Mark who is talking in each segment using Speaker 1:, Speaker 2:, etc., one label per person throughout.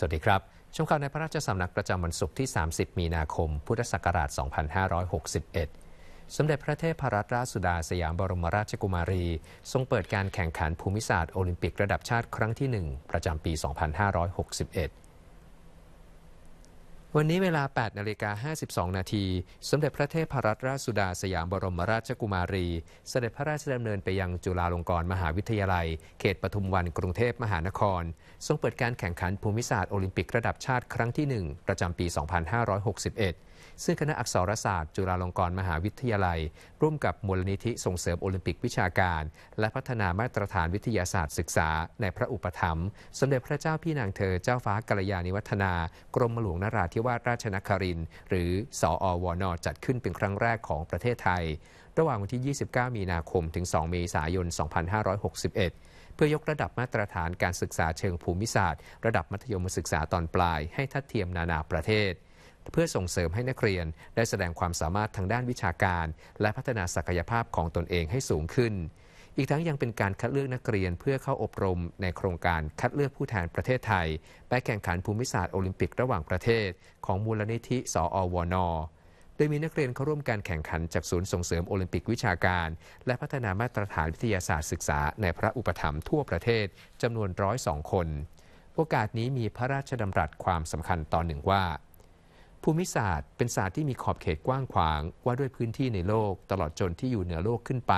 Speaker 1: สวัสดีครับ ชมข่าวในพระราชสำนักประจำวันศุกร์ที่ 30 มีนาคม พุทธศักราช 2561 สมเด็จพระเทพรัตนราชสุดาสยามบรมราชกุมารี ทรงเปิดการแข่งขันภูมิศาสตร์โอลิมปิกระดับชาติครั้งที่ 1 ประจำปี 2561วันนี้เวลา 8 นาฬิกา 52 นาที สมเด็จพระเทพรัตนราชสุดาสยามบรมราชกุมารีสเสด็จพระราชดำเนินไปยังจุฬาลงกรณ์มหาวิทยาลัย เขตปทุมวันกรุงเทพมหานคร ทรงเปิดการแข่งขันภูมิศาสตร์โอลิมปิกระดับชาติครั้งที่ 1ประจำปี 2561ซึ่งคณะอักษรศาสตร์จุฬาลงกรณ์มหาวิทยาลัย ร่วมกับมูลนิธิส่งเสริมโอลิมปิกวิชาการ และพัฒนามาตรฐานวิทยาศาสตร์ศึกษาในพระอุปถัมภ์สมเด็จพระเจ้าพี่นางเธอเจ้าฟ้ากัลยาณิวัฒนา กรมหลวงนราธิวาสราชนครินหรือสออวน จัดขึ้นเป็นครั้งแรกของประเทศไทย ระหว่างวันที่ 29 มีนาคมถึง 2 เมษายน 2561 เพื่อยกระดับมาตรฐานการศึกษาเชิงภูมิศาสตร์ ระดับมัธยมศึกษาตอนปลายให้ทัดเทียมนานาประเทศเพื่อส่งเสริมให้นักเรียนได้แสดงความสามารถทางด้านวิชาการ และพัฒนาศักยภาพของตนเองให้สูงขึ้น อีกทั้งยังเป็นการคัดเลือกนักเรียนเพื่อเข้าอบรมในโครงการคัดเลือกผู้แทนประเทศไทยไปแข่งขันภูมิศาสตร์โอลิมปิกระหว่างประเทศ ของมูลนิธิ สออวนอดยมีนักเรียนเข้าร่วมการแข่งขันจากศูนย์ส่งเสริมโอลิมปิกวิชาการ และพัฒนามาตรฐานวิทยาศาสตร์ศึกษาในพระอุปถัมภ์ทั่วประเทศจำนวนร้อยสองคน โอกาสนี้มีพระราชดำรัสความสำคัญตอนหนึ่งว่าภูมิศาสตร์เป็นศาสตร์ที่มีขอบเขตกว้างขวาง ว่าด้วยพื้นที่ในโลกตลอดจนที่อยู่เหนือโลกขึ้นไป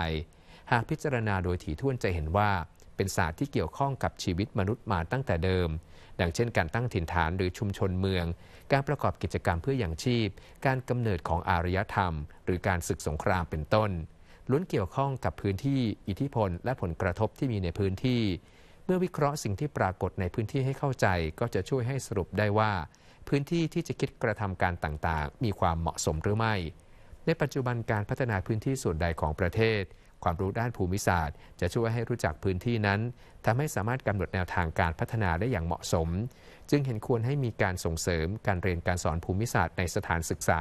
Speaker 1: หากพิจารณาโดยถี่ถ้วนจะเห็นว่าเป็นศาสตร์ที่เกี่ยวข้องกับชีวิตมนุษย์มาตั้งแต่เดิม ดังเช่นการตั้งถิ่นฐานหรือชุมชนเมือง การประกอบกิจกรรมเพื่ออย่างชีพ การกำเนิดของอารยธรรมหรือการศึกสงครามเป็นต้นล้วนเกี่ยวข้องกับพื้นที่อิทธิพลและผลกระทบที่มีในพื้นที่ เมื่อวิเคราะห์สิ่งที่ปรากฏในพื้นที่ให้เข้าใจก็จะช่วยให้สรุปได้ว่าพื้นที่ที่จะคิดกระทำการต่างๆ มีความเหมาะสมหรือไม่ ในปัจจุบันการพัฒนาพื้นที่ส่วนใดของประเทศ ความรู้ด้านภูมิศาสตร์จะช่วยให้รู้จักพื้นที่นั้นทำให้สามารถกำหนดแนวทางการพัฒนาได้อย่างเหมาะสม จึงเห็นควรให้มีการส่งเสริมการเรียนการสอนภูมิศาสตร์ในสถานศึกษา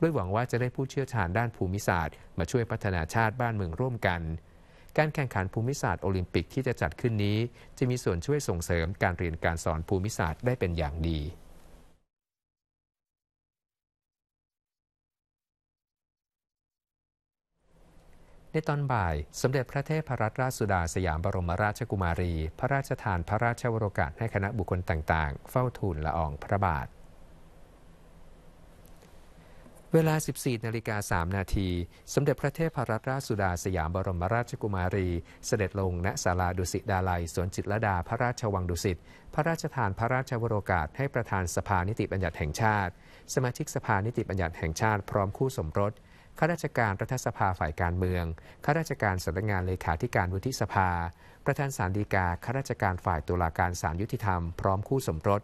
Speaker 1: ด้วยหวังว่าจะได้ผู้เชี่ยวชาญด้านภูมิศาสตร์มาช่วยพัฒนาชาติบ้านเมืองร่วมกัน การแข่งขันภูมิศาสตร์โอลิมปิกที่จะจัดขึ้นนี้ จะมีส่วนช่วยส่งเสริมการเรียนการสอนภูมิศาสตร์ได้เป็นอย่างดีในตอนบ่ายสมเด็จพระเทพรัตนราชสุดาสยามบรมราชกุมารี พระราชทานพระราชวโรกาสให้คณะบุคคลต่างๆ เฝ้าทูลละอองพระบาท เวลา 14นาฬิกา3นาทีสมเด็จพระเทพรัตนราชสุดา สยามบรมราชกุมารี เสด็จลงณศาลาดุสิดาลัยสวนจิตรดาพระราชวังดุสิตพระราชทานพระราชวโรกาสให้ประธานสภานิติบัญญัติแห่งชาติสมาชิกสภานิติบัญญัติแห่งชาติพร้อมคู่สมรสข้าราชการรัฐสภาฝ่ายการเมือง ข้าราชการสำนักงานเลขาธิการวุฒิสภา ประธานศาลฎีกา ข้าราชการฝ่ายตุลาการศาลยุติธรรมพร้อมคู่สมรส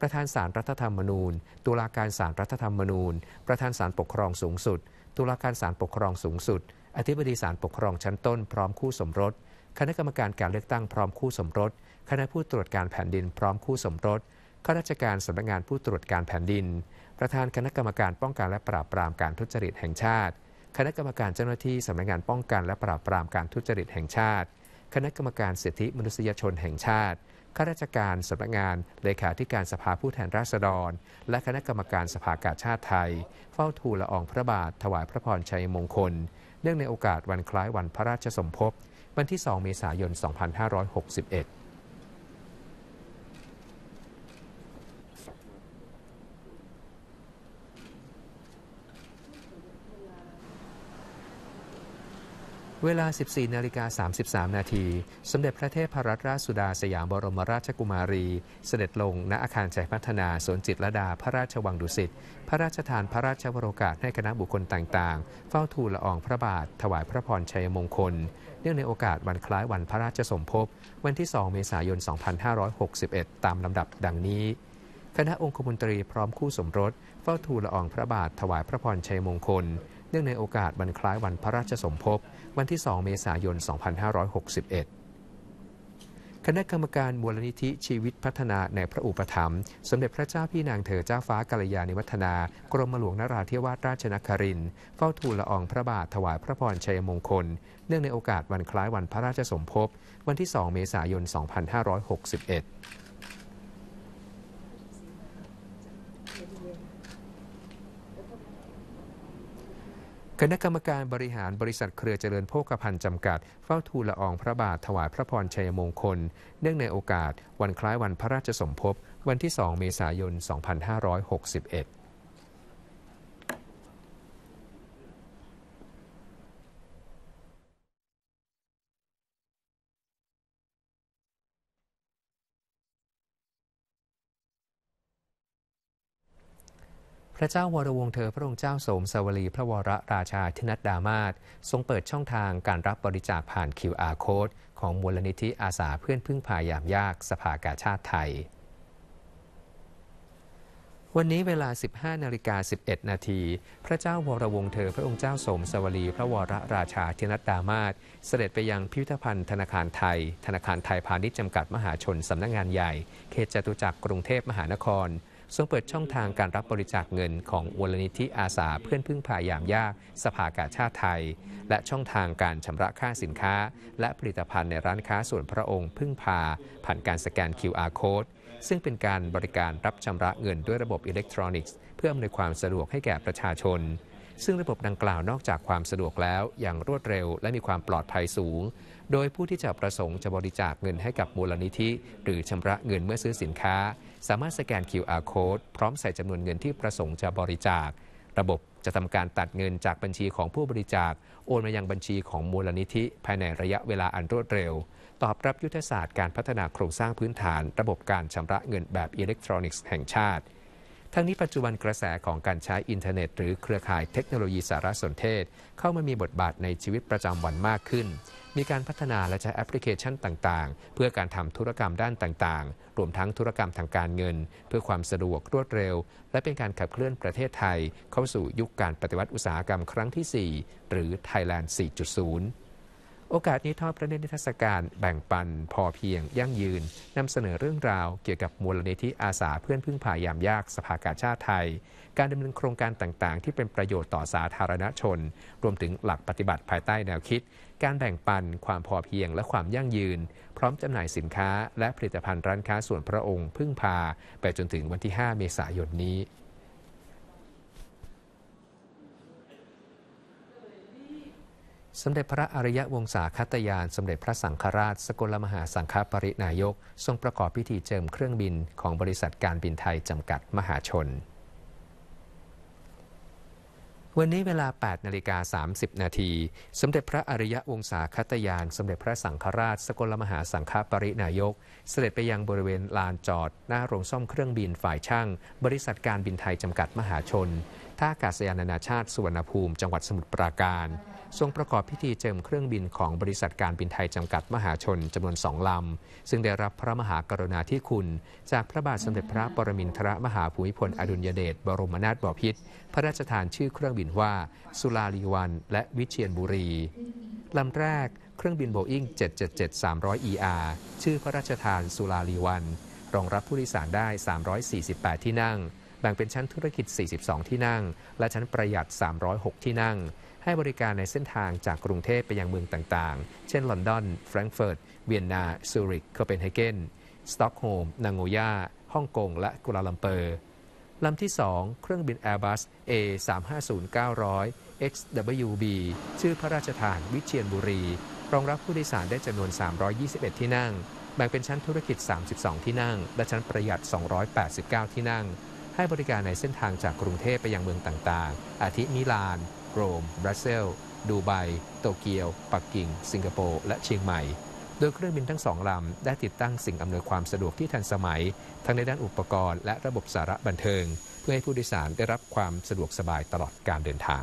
Speaker 1: ประธานศาลรัฐธรรมนูญ ตุลาการศาลรัฐธรรมนูญ ประธานศาลปกครองสูงสุด ตุลาการศาลปกครองสูงสุด อธิบดีศาลปกครองชั้นต้น พร้อมคู่สมรส คณะกรรมการการเลือกตั้งพร้อมคู่สมรส คณะผู้ตรวจการแผ่นดินพร้อมคู่สมรส ข้าราชการสำนักงานผู้ตรวจการแผ่นดินประธานคณะกรรมการป้องกันและปราบปรามการทุจริตแห่งชาติ คณะกรรมการเจ้าหน้าที่สำนักงานป้องกันและปราบปรามการทุจริตแห่งชาติ คณะกรรมการสิทธิมนุษยชนแห่งชาติ ข้าราชการสำนักงานเลขาธิการสภาผู้แทนราษฎร และคณะกรรมการสภากาชาติไทย เฝ้าทูลละอองพระบาทถวายพระพรชัยมงคล เนื่องในโอกาสวันคล้ายวันพระราชสมภพ วันที่2เมษายน 2561เวลา 14 นาฬิกา 33 นาที สมเด็จพระเทพรัตนราชสุดาสยามบรมราชกุมารี เสด็จลงณ อาคารใจพัฒนาสวนจิตรดาพระราชวังดุสิต พระราชทานพระราชวโรกาสให้คณะบุคคลต่างๆ เฝ้าทูลละอองพระบาท ถวายพระพรชัยมงคล เนื่องในโอกาสวันคล้ายวันพระราชสมภพวันที่ 2 เมษายน 2561 ตามลำดับดังนี้ คณะองคมนตรีพร้อมคู่สมรส เฝ้าทูลละอองพระบาทถวายพระพรชัยมงคลเนื่องในโอกาสวันคล้ายวันพระราชสมภพ วันที่ 2 เมษายน 2561 คณะกรรมการมูลนิธิชีวิตพัฒนาในพระอุปถัมภ์สมเด็จพระเจ้าพี่นางเธอ เจ้าฟ้า กัลยาณิวัฒนากรมหลวงนราธิวาสราชนคริน เฝ้าทูลละอองพระบาทถวายพระพรชัยมงคล เนื่องในโอกาสวันคล้ายวันพระราชสมภพวันที่ 2 เมษายน 2561คณะกรรมการบริหารบริษัทเครือเจริญโภคภัณฑ์จำกัด เฝ้าทูลละอองพระบาทถวายพระพรชัยมงคล เนื่องในโอกาสวันคล้ายวันพระราชสมภพวันที่ 2 เมษายน 2561ระเจ้าวรวงเธอพระองค์เจ้าโสมสวลีพระวรราชาธินัดดามาศทรงเปิดช่องทางการรับบริจาคผ่าน QR Code ของมูลนิธิอาสาเพื่อนพึ่งพายามยากสภากาชาติไทย วันนี้เวลา 15 นาฬิกา 11นาทีพระเจ้าวรวงเธอพระองค์เจ้าสมสวลีพระวรราชาธินัดดามาศเสด็จไปยังพิพิธภัณฑ์ธนาคารไทย ธนาคารไทยพาณิชย์จำกัดมหาชนสำนักงงานใหญ่ เขตจตุจักรกรุงเทพมหานครทรงเปิดช่องทางการรับบริจาคเงิน ของวลนิธิอาสาเพื่อนพึ่งพายามยาก สภากาชาติไทย และช่องทางการชำระค่าสินค้า และผลิตภัณฑ์ในร้านค้าส่วนพระองค์พึ่งพา ผ่านการสแกน QR code ซึ่งเป็นการบริการรับชำระเงินด้วยระบบอิเล็กทรอนิกส์ เพื่ออำนวยความสะดวกให้แก่ประชาชน ซึ่งระบบดังกล่าวนอกจากความสะดวกแล้วอย่างรวดเร็วและมีความปลอดภัยสูง โดยผู้ที่จะประสงค์จะบริจาคเงินให้กับมูลนิธิ หรือชำระเงินเมื่อซื้อสินค้าสามารถสแกน QR code พร้อมใส่จำนวนเงินที่ประสงค์จะบริจาค ระบบจะทำการตัดเงินจากบัญชีของผู้บริจาค โอนมายังบัญชีของมูลนิธิ ภายในระยะเวลาอันรวดเร็ว ตอบรับยุทธศาสตร์การพัฒนาโครงสร้างพื้นฐาน ระบบการชำระเงินแบบอิเล็กทรอนิกส์แห่งชาติทั้งนี้ ปัจจุบันกระแสของการใช้อินเทอร์เน็ต หรือเครือข่ายเทคโนโลยีสารสนเทศ เข้ามามีบทบาทในชีวิตประจำวันมากขึ้น มีการพัฒนาและใช้แอปพลิเคชันต่างๆ เพื่อการทำธุรกรรมด้านต่างๆ รวมทั้งธุรกรรมทางการเงินเพื่อความสะดวกรวดเร็ว และเป็นการขับเคลื่อนประเทศไทย เข้าสู่ยุคการปฏิวัติอุตสาหกรรมครั้งที่ 4 หรือ Thailand 4.0โอกาสนี้ทอดพระเนตรนิทรรศการแบ่งปันพอเพียง ยั่งยืน นำเสนอเรื่องราวเกี่ยวกับมูลนิธิอาสาเพื่อนพึ่งพายามยากสภากาชาติไทย การดำเนินโครงการต่างๆ ที่เป็นประโยชน์ต่อสาธารณชน รวมถึงหลักปฏิบัติภายใต้แนวคิด การแบ่งปันความพอเพียงและความยั่งยืน พร้อมจำหน่ายสินค้าและผลิตภัณฑ์ร้านค้าส่วนพระองค์พึ่งพาไปจนถึงวันที่5เมษายนนี้สมเด็จพระอริยวงศาคตยาน สมเด็จพระสังฆราช สกลมหาสังฆปรินายก ทรงประกอบพิธีเจิมเครื่องบินของบริษัทการบินไทยจำกัดมหาชน วันนี้เวลา 8 นาฬิกา30 นาที สมเด็จพระอริยวงศาคตยาน สมเด็จพระสังฆราช สกลมหาสังฆปรินายก เสด็จไปยังบริเวณลานจอด หน้าโรงซ่อมเครื่องบินฝ่ายช่าง บริษัทการบินไทยจำกัดมหาชนท่าอากาศยานนานาชาติสุวรรณภูมิจังหวัดสมุทรปราการ ทรงประกอบพิธีเจิมเครื่องบินของบริษัทการบินไทยจำกัดมหาชน จำนวนสองลำ ซึ่งได้รับพระมหากรุณาธิคุณ จากพระบาทสมเด็จพระปรมินทรมหาภูมิพลอดุลยเดชบรมนาถบพิตรพระราชทานชื่อเครื่องบินว่าสุลาลีวัน และวิเชียนบุรีลำแรกเครื่องบินโบอิ้ง 777-300ER ชื่อพระราชทานสุลาลีวัน รองรับผู้โดยสารได้ 348 ที่นั่งแบ่งเป็นชั้นธุรกิจ 42 ที่นั่ง และชั้นประหยัด 306 ที่นั่ง ให้บริการในเส้นทางจากกรุงเทพไปยังเมืองต่าง ๆ เช่น ลอนดอน แฟรงก์เฟิร์ต เวียนนาซูริกโคเปนเฮเกน สต็อกโฮม นางโงยาฮ่องกง และกุลาลัมเปอร์ ลำที่ 2 เครื่องบิน Airbus A350-900 XWB ชื่อพระราชทานวิเชียนบุรี รองรับผู้โดยสารได้จำนวน 321 ที่นั่ง แบ่งเป็นชั้นธุรกิจ 32 ที่นั่ง และชั้นประหยัด 289 ที่นั่งให้บริการในเส้นทางจากกรุงเทพไปยังเมืองต่างๆ อาทิมิลาน โรม บรัสเซล ดูไบ โตเกียว ปักกิ่ง สิงคโปร์ และเชียงใหม่ โดยเครื่องบินทั้งสองลำ ได้ติดตั้งสิ่งอำนวยความสะดวกที่ทันสมัย ทั้งในด้านอุปกรณ์และระบบสาระบันเทิง เพื่อให้ผู้โดยสารได้รับความสะดวกสบายตลอดการเดินทาง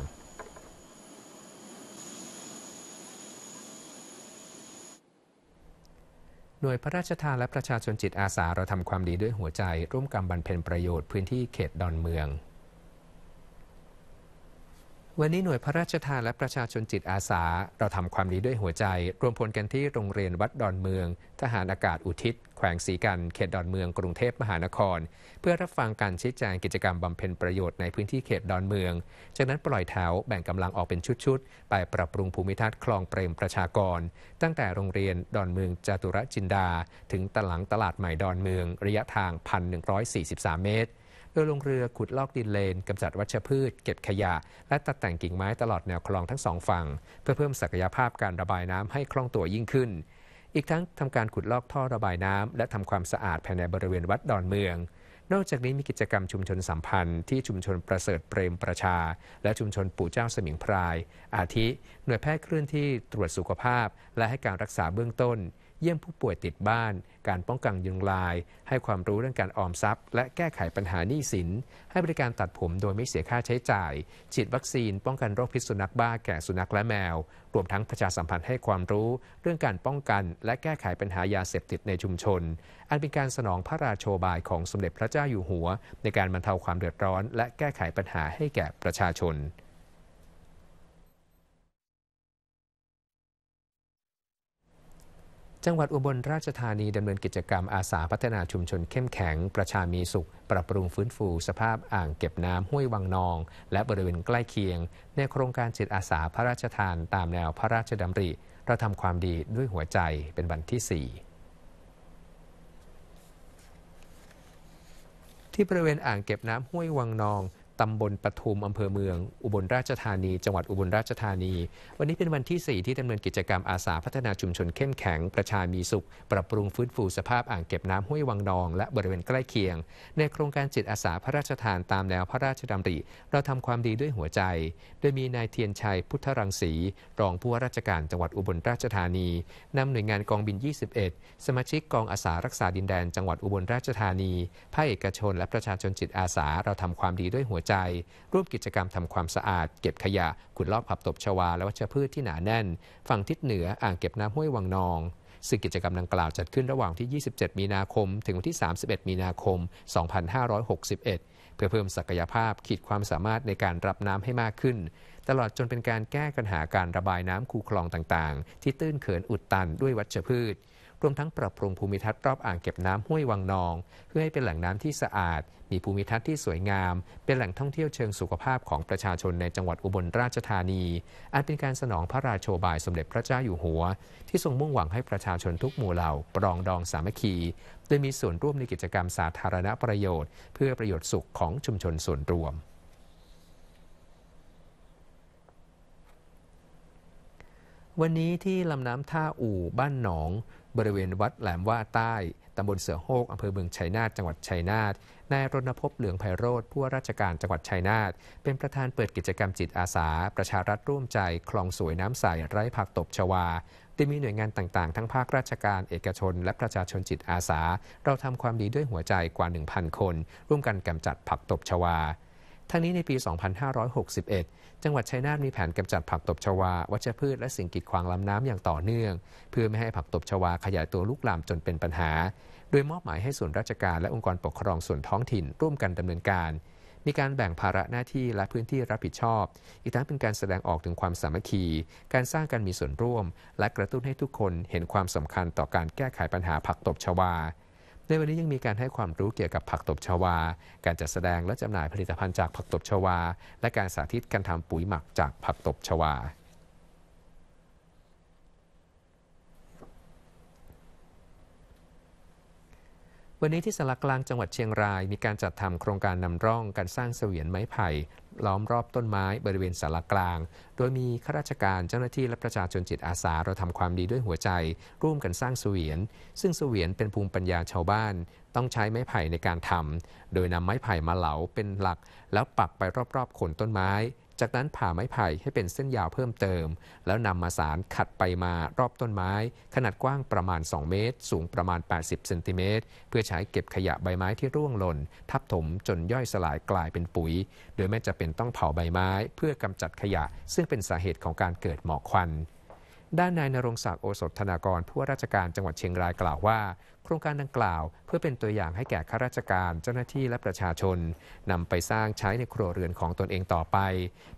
Speaker 1: หน่วยพระราชทานและประชาชนจิตอาสาเราทำความดีด้วยหัวใจร่วมกันบรรเพ็ญประโยชน์พื้นที่เขตดอนเมืองวันนี้หน่วยพระราชทานและประชาชนจิตอาสา เราทำความดีด้วยหัวใจ รวมพลกันที่โรงเรียนวัดดอนเมือง ทหารอากาศอุทิศแขวงศรีกันเขตดอนเมือง กรุงเทพมหานคร เพื่อรับฟังการชี้แจงกิจกรรมบำเพ็ญประโยชน์ในพื้นที่เขตดอนเมือง จากนั้นปล่อยแถวแบ่งกำลังออกเป็นชุด ๆ ไปปรับปรุงภูมิทัศน์คลองเปรมประชากร ตั้งแต่โรงเรียนดอนเมืองจตุรจินดา ถึงตลังตลาดใหม่ดอนเมืองระยะทาง1143เมตรโดยลงเรือขุดลอกดินเลนกำจัดวัชพืช เก็บขยะ และตัดแต่งกิ่งไม้ตลอดแนวคลองทั้งสองฝั่งเพื่อเพิ่มศักยภาพการระบายน้ำให้คล่องตัวยิ่งขึ้น อีกทั้งทำการขุดลอกท่อระบายน้ำและทำความสะอาดภายในบริเวณวัดดอนเมือง นอกจากนี้มีกิจกรรมชุมชนสัมพันธ์ที่ชุมชนประเสริฐเปรมประชา และชุมชนปู่เจ้าสมิงพราย อาทิหน่วยแพทย์เคลื่อนที่ตรวจสุขภาพ และให้การรักษาเบื้องต้นเยี่ยมผู้ป่วยติดบ้าน การป้องกันยุงลาย ให้ความรู้เรื่องการออมทรัพย์ และแก้ไขปัญหาหนี้สิน ให้บริการตัดผมโดยไม่เสียค่าใช้จ่าย ฉีดวัคซีน ป้องกันโรคพิษสุนัขบ้า แก่สุนัขและแมว รวมทั้งประชาสัมพันธ์ให้ความรู้เรื่องการป้องกัน และแก้ไขปัญหายาเสพติดในชุมชน อันเป็นการสนองพระราโชบายของสมเด็จพระเจ้าอยู่หัว ในการบรรเทาความเดือดร้อน และแก้ไขปัญหาให้แก่ประชาชนจังหวัดอุบลราชธานีดำเนินกิจกรรมอาสาพัฒนาชุมชนเข้มแข็งประชามีสุข ปรับปรุงฟื้นฟูสภาพอ่างเก็บน้ำห้วยวังนอง และบริเวณใกล้เคียงในโครงการจิตอาสาพระราชทาน ตามแนวพระราชดำริเราทำความดีด้วยหัวใจเป็นวันที่ 4 ที่บริเวณอ่างเก็บน้ำห้วยวังนองตำบลปทุม อำเภอเมืองอุบลราชธานี จังหวัดอุบลราชธานี วันนี้เป็นวันที่ 4 ที่ดำเนินกิจกรรมอาสาพัฒนาชุมชนเข้มแข็งประชามีสุข ปรับปรุงฟื้นฟูสภาพอ่างเก็บน้ำห้วยวังนอง และบริเวณใกล้เคียง ในโครงการจิตอาสาพระราชทานตามแนวพระราชดำริ เราทำความดีด้วยหัวใจ โดยมีนายเทียนชัย พุทธรังสีรองผู้ว่าราชการจังหวัดอุบลราชธานีนำหน่วยงานกองบิน 21 สมาชิกกองอาสารักษาดินแดน จังหวัดอุบลราชธานีภาคเอกชนและประชาชนจิตอาสาเราทำความดีด้วยหัวใจจร่วมกิจกรรมทำความสะอาด เก็บขยะ ขุดลอกผักตบชวา และวัชพืชที่หนาแน่น ฝั่งทิศเหนืออ่างเก็บน้ำห้วยวังนอง ซึ่งกิจกรรมดังกล่าวจัดขึ้นระหว่างที่ 27 มีนาคมถึงวันที่ 31 มีนาคม 2561 เพื่อเพิ่มศักยภาพขีดความสามารถในการรับน้ำให้มากขึ้น ตลอดจนเป็นการแก้ปัญหาการระบายน้ำคูคลองต่างๆ ที่ตื้นเขินอุดตันด้วยวัชพืชรวมทั้งปรับปรุงภูมิทัศน์รอบอ่างเก็บน้ำห้วยวังนอง เพื่อให้เป็นแหล่งน้ำที่สะอาด มีภูมิทัศน์ที่สวยงาม เป็นแหล่งท่องเที่ยวเชิงสุขภาพของประชาชนในจังหวัดอุบลราชธานีอาจเป็นการสนองพระราโชบายสมเด็จพระเจ้าอยู่หัว ที่ทรงมุ่งหวังให้ประชาชนทุกหมู่เหล่าปรองดองสามัคคีโดยมีส่วนร่วมในกิจกรรมสาธารณประโยชน์ เพื่อประโยชน์สุขของชุมชนส่วนรวม วันนี้ที่ลำน้ำท่าอู่บ้านหนองบริเวณวัดแหลมว่าใต้ ตำบลเสือโฮกอำเภอเมืองชัยนาทจังหวัดชัยนาทนายรณพพเหลืองไพโรธผู้ว่าราชการจังหวัดชัยนาทเป็นประธานเปิดกิจกรรมจิตอาสา ประชารัฐร่วมใจ คลองสวยน้ำใส ไร้ผักตบชวาโดยมีหน่วยงานต่างๆ ทั้งภาคราชการเอกชน และประชาชนจิตอาสาเราทำความดีด้วยหัวใจกว่า 1,000 คน ร่วมกันกำจัดผักตบชวาทั้งนี้ในปี2561จังหวัดชัยนาทมีแผนกำจัดผักตบชวา วัชพืชและสิ่งกีดขวางลำน้ำอย่างต่อเนื่อง เพื่อไม่ให้ผักตบชวาขยายตัวลุกลามจนเป็นปัญหา โดยมอบหมายให้ส่วนราชการและองค์กรปกครองส่วนท้องถิ่นร่วมกันดำเนินการ มีการแบ่งภาระหน้าที่และพื้นที่รับผิดชอบ อีกทั้งเป็นการแสดงออกถึงความสามัคคี การสร้างการมีส่วนร่วม และกระตุ้นให้ทุกคนเห็นความสำคัญต่อการแก้ไขปัญหาผักตบชวาในวันนี้ยังมีการให้ความรู้เกี่ยวกับผักตบชวา การจัดแสดงและจำหน่ายผลิตภัณฑ์จากผักตบชวา และการสาธิตการทำปุ๋ยหมักจากผักตบชวา วันนี้ที่สารกลางจังหวัดเชียงรายมีการจัดทำโครงการนำร่องการสร้างเสวียนไม้ไผ่ล้อมรอบต้นไม้บริเวณสารกลาง โดยมีข้าราชการเจ้าหน้าที่และประชาชนจิตอาสาเราทำความดีด้วยหัวใจ ร่วมกันสร้างเสวียน ซึ่งเสวียนเป็นภูมิปัญญาชาวบ้านต้องใช้ไม้ไผ่ในการทำโดยนำไม้ไผ่มาเหลาเป็นหลัก แล้วปักไปรอบๆโคนต้นไม้จากนั้นผ่าไม้ไผ่ให้เป็นเส้นยาวเพิ่มเติม แล้วนำมาสารขัดไปมารอบต้นไม้ ขนาดกว้างประมาณ 2 เมตร สูงประมาณ 80 เซนติเมตร เพื่อใช้เก็บขยะใบไม้ที่ร่วงหล่น ทับถมจนย่อยสลายกลายเป็นปุ๋ย โดยไม่จะเป็นต้องเผาใบไม้ เพื่อกำจัดขยะ ซึ่งเป็นสาเหตุของการเกิดหมอกควัน ด้านนายนรงศักดิ์โอสถธนากรผู้ว่าราชการจังหวัดเชียงรายกล่าวว่าโครงการดังกล่าวเพื่อเป็นตัวอย่างให้แก่ข้าราชการเจ้าหน้าที่และประชาชน นำไปสร้างใช้ในครัวเรือนของตนเองต่อไป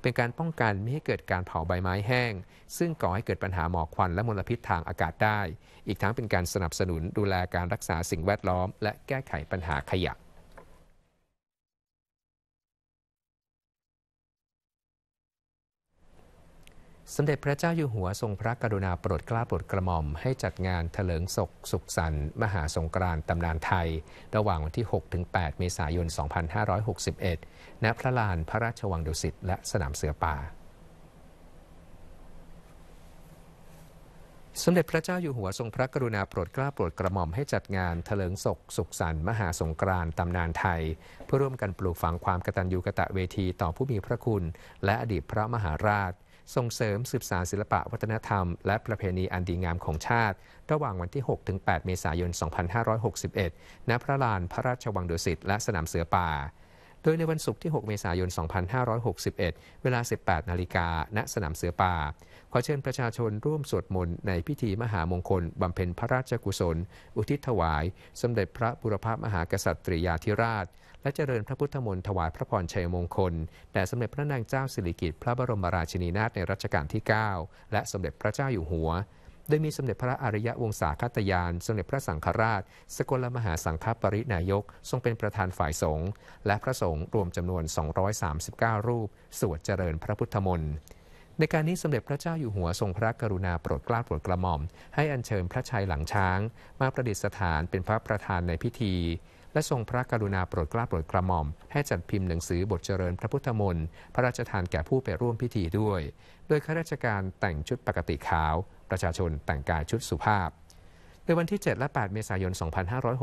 Speaker 1: เป็นการป้องกันไม่ให้เกิดการเผาใบไม้แห้ง ซึ่งก่อให้เกิดปัญหาหมอกควันและมลพิษทางอากาศได้ อีกทั้งเป็นการสนับสนุนดูแลการรักษาสิ่งแวดล้อม และแก้ไขปัญหาขยะสมเด็จพระเจ้าอยู่หัวทรงพระกรุณาโปรดเกล้าโปรดกระหม่อมให้จัดงานเถลิงศกสุขสันต์มหาสงกรานต์ตำนานไทย ระหว่างวันที่ 6-8เมษายน2561ณพระลานพระราชวังดุสิตและสนามเสือป่า สมเด็จพระเจ้าอยู่หัวทรงพระกรุณาโปรดเกล้าโปรดกระหม่อมให้จัดงานเถลิงศกสุขสันต์มหาสงกรานต์ตำนานไทย เพื่อร่วมกันปลูกฝังความกตัญญูกะตะเวทีต่อผู้มีพระคุณ และอดีตพระมหาราชส่งเสริมสืบสานศิลปะ วัฒนธรรมและประเพณีอันดีงามของชาติระหว่างวันที่6-8เมษายน 2561 ณพระลานพระราชวังดุสิต และสนามเสือป่า โดยในวันศุกร์ที่ 6 เมษายน 2561 เวลา 18 นาฬิกาณสนามเสือป่าขอเชิญประชาชนร่วมสวดมนต์ในพิธีมหามงคล บำเพ็ญพระราชกุศล อุทิศถวาย สมเด็จพระบุรพมหากษัตริยาธิราช และเจริญพระพุทธมนต์ถวายพระพรชัยมงคลแด่สมเด็จพระนางเจ้าสิริกิติ์พระบรมราชินีนาถในรัชกาลที่ 9 และสมเด็จพระเจ้าอยู่หัวโดยมีสมเด็จพระอริยวงศาคตยาน สมเด็จพระสังฆราช สกลมหาสังฆปรินายก ทรงเป็นประธานฝ่ายสงฆ์และพระสงฆ์รวมจำนวน 239 รูป สวดเจริญพระพุทธมนต์ในการนี้สมเด็จพระเจ้าอยู่หัวทรงพระกรุณาโปรดเกล้าโปรดกระหม่อม ให้อัญเชิญพระชัยหลังช้าง มาประดิษฐานเป็นพระประธานในพิธี และทรงพระกรุณาโปรดเกล้าโปรดกระหม่อม ให้จัดพิมพ์หนังสือบทเจริญพระพุทธมนต์พระราชทานแก่ผู้ไปร่วมพิธีด้วย โดยข้าราชการแต่งชุดปกติขาว ประชาชนแต่งกายชุดสุภาพในวันที่7และ8เมษายน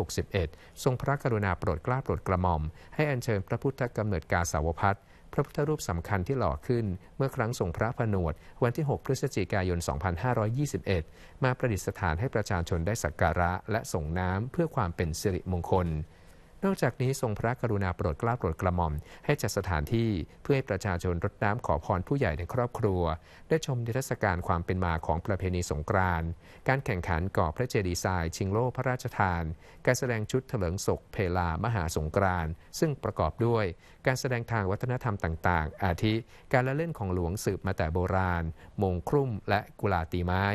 Speaker 1: 2561ทรงพระกรุณาโปรดเกล้าโปรดกระหม่อม ให้อัญเชิญพระพุทธกำเนิดกาสาวพัฒพระพุทธรูปสำคัญที่หล่อขึ้นเมื่อครั้งส่งพระผนวดวันที่ 6 พฤศจิกายน 2521 มาประดิษฐานให้ประชาชนได้สักการะและส่งน้ำเพื่อความเป็นสิริมงคลนอกจากนี้ ทรงพระกรุณาโปรดเกล้าโปรดกระหม่อมให้จัดสถานที่เพื่อให้ประชาชนรดน้ำขอพรผู้ใหญ่ในครอบครัว ได้ชมนิทรรศการความเป็นมาของประเพณีสงกรานต์การแข่งขันก่อพระเจดีย์ทรายชิงโล่พระราชทาน การแสดงชุดเถลิงศกเพลามหาสงกรานต์ซึ่งประกอบด้วยการแสดงทางวัฒนธรรมต่างๆ อาทิการละเล่นของหลวงสืบมาแต่โบราณมงครุ่ม และกุลาตีไม้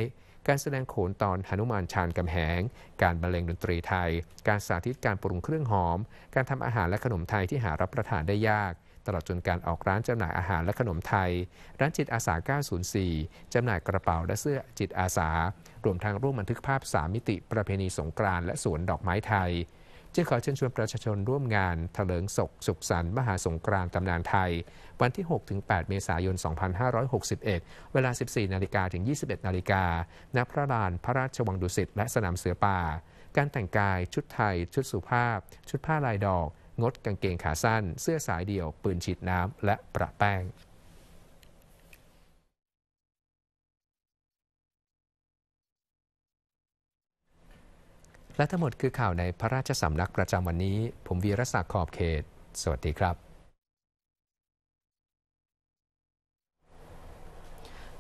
Speaker 1: การแสดงโขนตอนหนุมานชานกำแหง การบรรเลงดนตรีไทย การสาธิตการปรุงเครื่องหอม การทำอาหารและขนมไทยที่หารับประทานได้ยาก ตลอดจนการออกร้านจำหน่ายอาหารและขนมไทย ร้านจิตอาสา 904 จำหน่ายกระเป๋าและเสื้อจิตอาสา รวมทั้งร่วมบันทึกภาพสมมิติประเพณีสงกรานต์และสวนดอกไม้ไทยจึงขอเชิญชวนประชาชนร่วมงานถลิงศกสุขสันต์มหาสงกรานต์ตำนานไทย วันที่ 6-8เมษายน 2561 เวลา 14นาฬิกาถึง 21นาฬิกาณพระลานพระราชวังดุสิต และสนามเสือป่า การแต่งกายชุดไทย ชุดสุภาพ ชุดผ้าลายดอก งดกางเกงขาสั้น เสื้อสายเดี่ยว ปืนฉีดน้ำ และประแป้งและทั้งหมดคือข่าวในพระราชสำนักประจำวันนี้ ผมวีรศักดิ์ขอบเขต สวัสดีครับ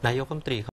Speaker 1: นายกรัฐมนตรี